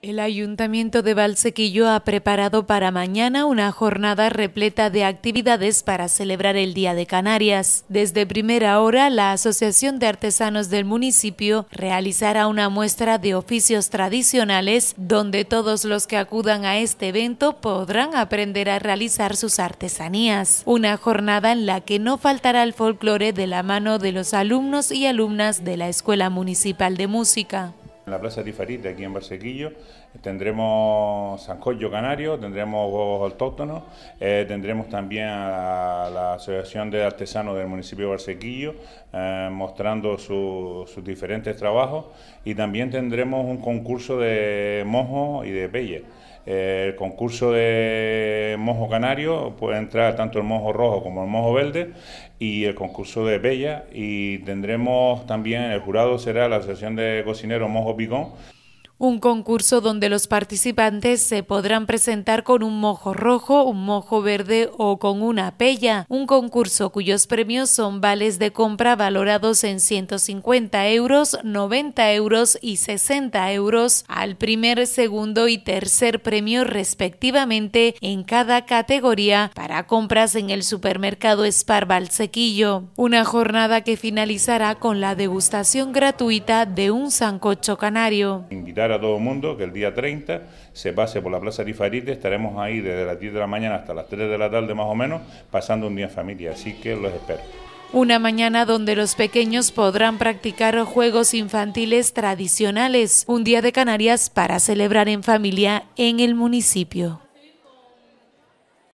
El Ayuntamiento de Valsequillo ha preparado para mañana una jornada repleta de actividades para celebrar el Día de Canarias. Desde primera hora, la Asociación de Artesanos del municipio realizará una muestra de oficios tradicionales donde todos los que acudan a este evento podrán aprender a realizar sus artesanías. Una jornada en la que no faltará el folclore de la mano de los alumnos y alumnas de la Escuela Municipal de Música. En la Plaza Tifarita, aquí en Barsequillo, tendremos sancocho canario, tendremos huevos autóctonos, eh, tendremos también a la, Asociación de Artesanos del municipio de Barsequillo eh, mostrando sus diferentes trabajos y también tendremos un concurso de mojos y de pelle el concurso de mojo canario puede entrar tanto el mojo rojo como el mojo verde y el concurso de bella y tendremos también el jurado será la asociación de cocineros mojo picón un concurso donde los participantes se podrán presentar con un mojo rojo, un mojo verde o con una pella. Un concurso cuyos premios son vales de compra valorados en 150 euros, 90 euros y 60 euros al primer, segundo y tercer premio respectivamente en cada categoría para compras en el supermercado Spar Sequillo. Una jornada que finalizará con la degustación gratuita de un sancocho canario a todo el mundo que el día 30 se pase por la Plaza Rifarite, estaremos ahí desde las 10 de la mañana hasta las 3 de la tarde más o menos, pasando un día en familia, así que los espero. Una mañana donde los pequeños podrán practicar juegos infantiles tradicionales, un día de Canarias para celebrar en familia en el municipio.